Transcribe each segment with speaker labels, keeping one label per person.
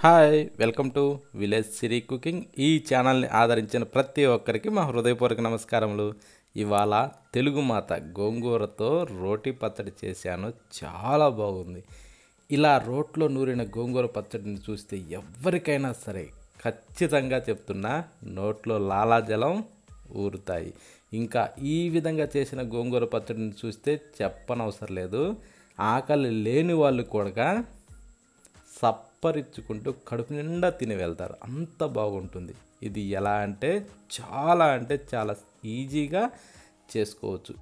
Speaker 1: hi welcome to village సిరీ cooking ఈ ఛానల్ని ఆదరించిన ప్రతి ఒక్కరికి మా హృదయపూర్వక నమస్కారములు ఇవాళ తెలుగు మాత గోంగూరతో రోటి పచ్చడి చేశాను చాలా బాగుంది ఇలా రోట్లో నూరిన గోంగూర పచ్చడిని చూస్తే ఎవరికైనా సరే ఖచ్చితంగా చెప్తున్నా నోట్లో లాలాజలం ఊరుతాయి ఇంకా ఈ విధంగా చేసిన గోంగూర పచ్చడిని చూస్తే చెప్పనవసరం లేదు ఆకలి లేని వాళ్ళు కూడా సప్ చప్పరించుకుంటూ కడుపు నిండా తిని వెళ్తారు అంత బాగుంటుంది ఇది ఎలా అంటే చాలా అంటే చాలా ఈజీగా చేసుకోవచ్చు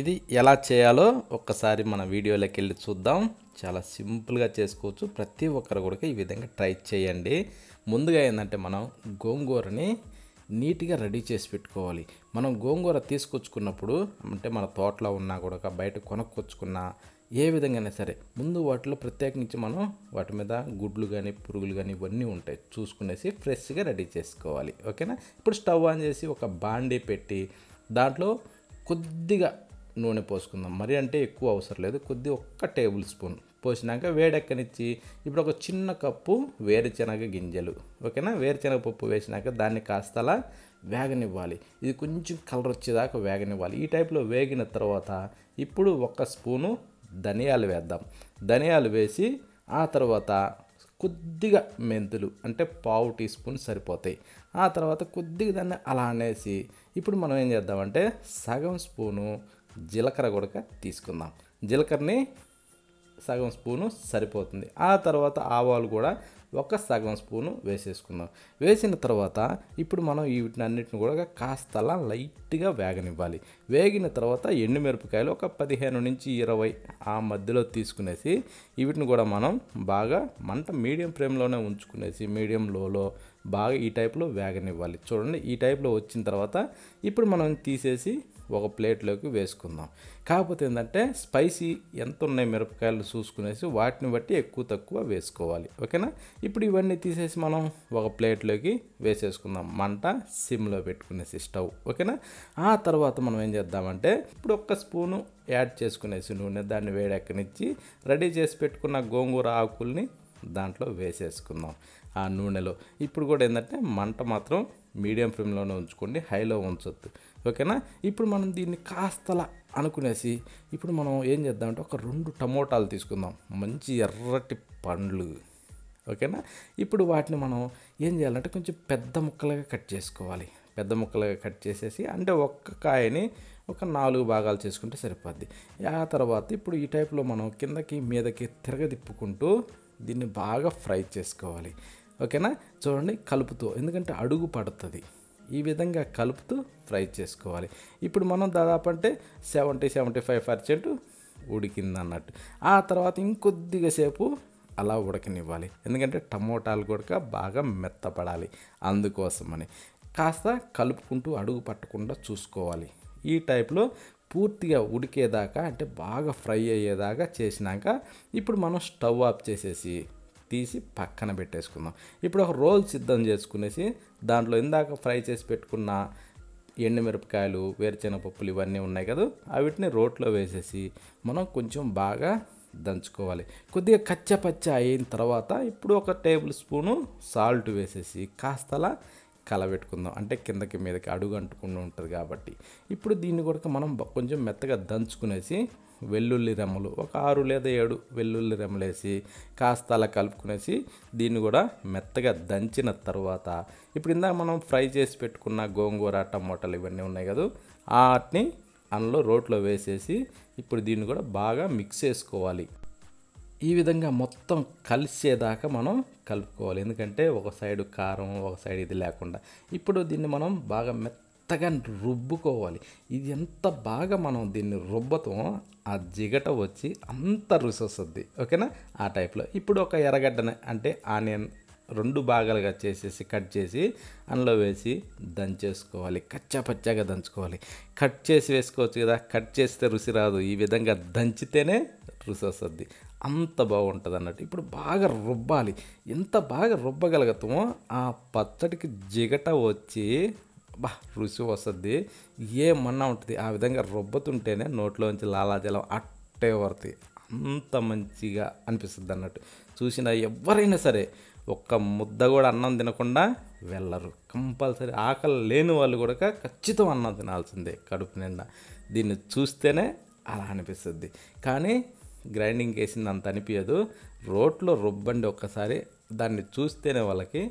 Speaker 1: ఇది ఎలా చేయాలో ఒక్కసారి మన వీడియోలోకి వెళ్ళి చూద్దాం చాలా సింపుల్గా చేసుకోవచ్చు ప్రతి ఒక్కరు కూడా ఈ విధంగా ట్రై చేయండి ముందుగా ఏంటంటే మనం గోంగూరని నీట్గా రెడీ చేసి పెట్టుకోవాలి మనం గోంగూర తీసుకొచ్చుకున్నప్పుడు అంటే మన తోటలో ఉన్నా కూడా బయట కొనుక్కొచ్చుకున్న ఏ విధంగానే సరే ముందు వాటిలో ప్రత్యేకించి మనం వాటి మీద గుడ్లు కానీ పురుగులు కానీ ఇవన్నీ ఉంటాయి చూసుకునేసి ఫ్రెష్గా రెడీ చేసుకోవాలి ఓకేనా ఇప్పుడు స్టవ్ ఆన్ చేసి ఒక బాండీ పెట్టి దాంట్లో కొద్దిగా నూనె పోసుకుందాం మరి అంటే ఎక్కువ అవసరం లేదు కొద్ది ఒక్క టేబుల్ స్పూన్ పోసినాక వేడెక్కనిచ్చి ఇప్పుడు ఒక చిన్న కప్పు వేరుశనగ గింజలు ఓకేనా వేరుచెనగ పప్పు వేసినాక దాన్ని కాస్తలా వేగనివ్వాలి ఇది కొంచెం కలర్ వచ్చేదాకా వేగనివ్వాలి ఈ టైప్లో వేగిన తర్వాత ఇప్పుడు ఒక్క స్పూను ధనియాలు వేద్దాం ధనియాలు వేసి ఆ తర్వాత కొద్దిగా మెంతులు అంటే పావు టీ స్పూన్ సరిపోతాయి ఆ తర్వాత కొద్దిగా దాన్ని అలా అనేసి ఇప్పుడు మనం ఏం చేద్దామంటే సగం స్పూను జీలకర్ర గుడక తీసుకుందాం జీలకర్రని సగం స్పూను సరిపోతుంది ఆ తర్వాత ఆవాలు కూడా ఒక సగం స్పూను వేసేసుకుందాం వేసిన తర్వాత ఇప్పుడు మనం వీటిని అన్నింటిని కూడా కాస్తలా లైట్గా వేగనివ్వాలి వేగిన తర్వాత ఎండుమిరపకాయలు ఒక పదిహేను నుంచి ఇరవై ఆ మధ్యలో తీసుకునేసి వీటిని కూడా మనం బాగా మంట మీడియం ఫ్లేమ్లోనే ఉంచుకునేసి మీడియం లోలో బాగా ఈ టైప్లో వేగనివ్వాలి చూడండి ఈ టైప్లో వచ్చిన తర్వాత ఇప్పుడు మనం తీసేసి ఒక ప్లేట్లోకి వేసుకుందాం కాకపోతే ఏంటంటే స్పైసీ ఎంత ఉన్నాయి మిరపకాయలు చూసుకునేసి వాటిని బట్టి ఎక్కువ తక్కువ వేసుకోవాలి ఓకేనా ఇప్పుడు ఇవన్నీ తీసేసి మనం ఒక ప్లేట్లోకి వేసేసుకుందాం మంట సిమ్లో పెట్టుకునేసి స్టవ్ ఓకేనా ఆ తర్వాత మనం ఏం చేద్దామంటే ఇప్పుడు ఒక్క స్పూను యాడ్ చేసుకునేసి నూనె దాన్ని వేడెక్కనిచ్చి రెడీ చేసి పెట్టుకున్న గోంగూర ఆకుల్ని దాంట్లో వేసేసుకుందాం ఆ నూనెలో ఇప్పుడు కూడా ఏంటంటే మంట మాత్రం మీడియం ఫ్లేమ్లోనే ఉంచుకోండి హైలో ఉంచొద్దు ఓకేనా ఇప్పుడు మనం దీన్ని కాస్తలా అనుకునేసి ఇప్పుడు మనం ఏం చేద్దామంటే ఒక రెండు టమోటాలు తీసుకుందాం మంచి ఎర్రటి పండ్లు ఓకేనా ఇప్పుడు వాటిని మనం ఏం చేయాలంటే కొంచెం పెద్ద ముక్కలుగా కట్ చేసుకోవాలి పెద్ద ముక్కలుగా కట్ చేసేసి అంటే ఒక్క కాయని ఒక నాలుగు భాగాలు చేసుకుంటే సరిపోద్ది ఆ తర్వాత ఇప్పుడు ఈ టైప్లో మనం కిందకి మీదకి తిరగదిప్పుకుంటూ దీన్ని బాగా ఫ్రై చేసుకోవాలి ఓకేనా చూడండి కలుపుతూ ఎందుకంటే అడుగు పడుతుంది ఈ విధంగా కలుపుతూ ఫ్రై చేసుకోవాలి ఇప్పుడు మనం దాదాపు అంటే సెవెంటీ సెవెంటీ ఫైవ్ పర్సెంట్ ఉడికింది అన్నట్టు ఆ తర్వాత ఇంకొద్దిగా సేపు అలా ఉడకనివ్వాలి ఎందుకంటే టమోటాలు కూడా బాగా మెత్తపడాలి అందుకోసమని కాస్త కలుపుకుంటూ అడుగు పట్టకుండా చూసుకోవాలి ఈ టైప్లో పూర్తిగా ఉడికేదాకా అంటే బాగా ఫ్రై అయ్యేదాకా చేసినాక ఇప్పుడు మనం స్టవ్ ఆఫ్ చేసేసి తీసి పక్కన పెట్టేసుకుందాం ఇప్పుడు ఒక రోల్ సిద్ధం చేసుకునేసి దాంట్లో ఇందాక ఫ్రై చేసి పెట్టుకున్న ఎండుమిరపకాయలు వేరుచెనగపప్పులు ఇవన్నీ ఉన్నాయి కదా అవిటిని రోట్లో వేసేసి మనం కొంచెం బాగా దంచుకోవాలి కొద్దిగా కచ్చపచ్చ అయిన తర్వాత ఇప్పుడు ఒక టేబుల్ స్పూను సాల్ట్ వేసేసి కాస్తలా కలబెట్టుకుందాం అంటే కిందకి మీదకి అడుగు అంటుకుండా ఉంటుంది కాబట్టి ఇప్పుడు దీన్ని కూడా మనం కొంచెం మెత్తగా దంచుకునేసి వెల్లుల్లి రెమ్మలు ఒక ఆరు లేదా ఏడు వెల్లుల్లి రెమ్మలేసి కాస్త అలా కలుపుకునేసి దీన్ని కూడా మెత్తగా దంచిన తర్వాత ఇప్పుడు ఇందాక మనం ఫ్రై చేసి పెట్టుకున్న గోంగూర టమోటాలు ఇవన్నీ ఉన్నాయి కదా వాటిని అందులో రోట్లో వేసేసి ఇప్పుడు దీన్ని కూడా బాగా మిక్స్ చేసుకోవాలి ఈ విధంగా మొత్తం కలిసేదాకా మనం కలుపుకోవాలి ఎందుకంటే ఒక సైడు కారం ఒక సైడ్ ఇది లేకుండా ఇప్పుడు దీన్ని మనం బాగా మెత్తగా రుబ్బుకోవాలి ఇది ఎంత బాగా మనం దీన్ని రుబ్బతో ఆ జిగట వచ్చి అంత రుసి వస్తుంది ఓకేనా ఆ టైప్లో ఇప్పుడు ఒక ఎర్రగడ్డని అంటే ఆనియన్ రెండు భాగాలుగా చేసేసి కట్ చేసి అందులో వేసి దంచేసుకోవాలి కచ్చా పచ్చాగా దంచుకోవాలి కట్ చేసి వేసుకోవచ్చు కదా కట్ చేస్తే రుచి రాదు ఈ విధంగా దంచితేనే రుచి వస్తుంది అంత బాగుంటుంది అన్నట్టు ఇప్పుడు బాగా రుబ్బాలి ఎంత బాగా రుబ్బగలుగుతామో ఆ పచ్చడికి జిగట వచ్చి బా రుచి వస్తుంది ఏమన్నా ఉంటుంది ఆ విధంగా రుబ్బతుంటేనే నోట్లోంచి లాలాజలం అట్టే వరతి అంత మంచిగా అనిపిస్తుంది అన్నట్టు చూసినా ఎవరైనా సరే ఒక్క ముద్ద కూడా అన్నం తినకుండా వెళ్ళరు కంపల్సరీ ఆకలి లేని వాళ్ళు కూడా ఖచ్చితం అన్నం తినాల్సిందే కడుపు నిండా దీన్ని చూస్తేనే అలా అనిపిస్తుంది కానీ గ్రైండింగ్ వేసింది అంత అనిపించదు రోట్లో రుబ్బండి ఒక్కసారి దాన్ని చూస్తేనే వాళ్ళకి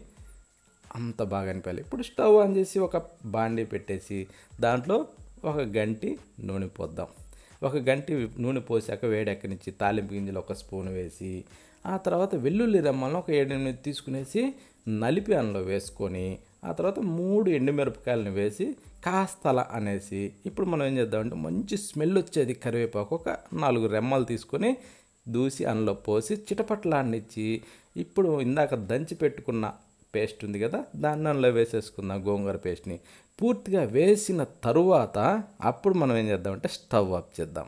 Speaker 1: అంత బాగా అనిపించాలి ఇప్పుడు స్టవ్ ఆన్ చేసి ఒక బాండి పెట్టేసి దాంట్లో ఒక గంటి నూనె పోద్దాం ఒక గంటి నూనె పోసాక వేడెక్కనిచ్చి తాలింపు గింజలు ఒక స్పూన్ వేసి ఆ తర్వాత వెల్లుల్లి రెమ్మలను ఒక ఏడు ఏడెనిమిది తీసుకునేసి నలిపి అందులో వేసుకొని ఆ తర్వాత మూడు ఎండుమిరపకాయలను వేసి కాస్తల అనేసి ఇప్పుడు మనం ఏం చేద్దామంటే మంచి స్మెల్ వచ్చేది కరివేపాకు ఒక నాలుగు రెమ్మలు తీసుకొని దూసి అందులో పోసి చిటపట్లాన్నిచ్చి ఇప్పుడు ఇందాక దంచి పెట్టుకున్న పేస్ట్ ఉంది కదా దాన్ని అందులో వేసేసుకుందాం గోంగూర పేస్ట్ని పూర్తిగా వేసిన తరువాత అప్పుడు మనం ఏం చేద్దామంటే స్టవ్ ఆఫ్ చేద్దాం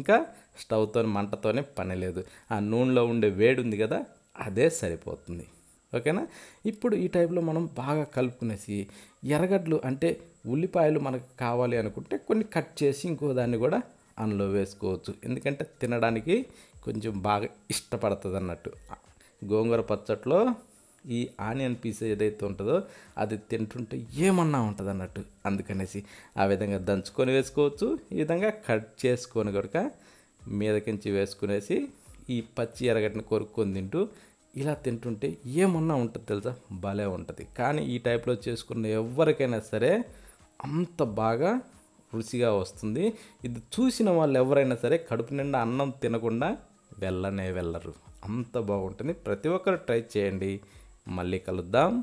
Speaker 1: ఇంకా స్టవ్తో మంటతోనే పని లేదు ఆ నూనెలో ఉండే వేడి ఉంది కదా అదే సరిపోతుంది ఓకేనా ఇప్పుడు ఈ టైప్లో మనం బాగా కలుపుకునేసి ఎర్రగడ్డలు అంటే ఉల్లిపాయలు మనకు కావాలి అనుకుంటే కొన్ని కట్ చేసి ఇంకో దాన్ని కూడా అందులో వేసుకోవచ్చు ఎందుకంటే తినడానికి కొంచెం బాగా ఇష్టపడుతుంది అన్నట్టు గోంగూర పచ్చట్లో ఈ ఆనియన్ పీస్ ఏదైతే ఉంటుందో అది తింటుంటే ఏమన్నా ఉంటుంది అన్నట్టు అందుకనేసి ఆ విధంగా దంచుకొని వేసుకోవచ్చు ఈ విధంగా కట్ చేసుకొని కనుక మీదకించి వేసుకునేసి ఈ పచ్చి ఎరగట్ని కొరుక్కొని తింటూ ఇలా తింటుంటే ఏమన్నా ఉంటుంది తెలుసా భలే ఉంటుంది కానీ ఈ టైప్లో చేసుకున్న ఎవరికైనా సరే అంత బాగా రుచిగా వస్తుంది ఇది చూసిన వాళ్ళు ఎవరైనా సరే కడుపు నిండా అన్నం తినకుండా వెళ్ళనే వెళ్ళరు అంత బాగుంటుంది ప్రతి ఒక్కరు ట్రై చేయండి మళ్ళీ కలుద్దాం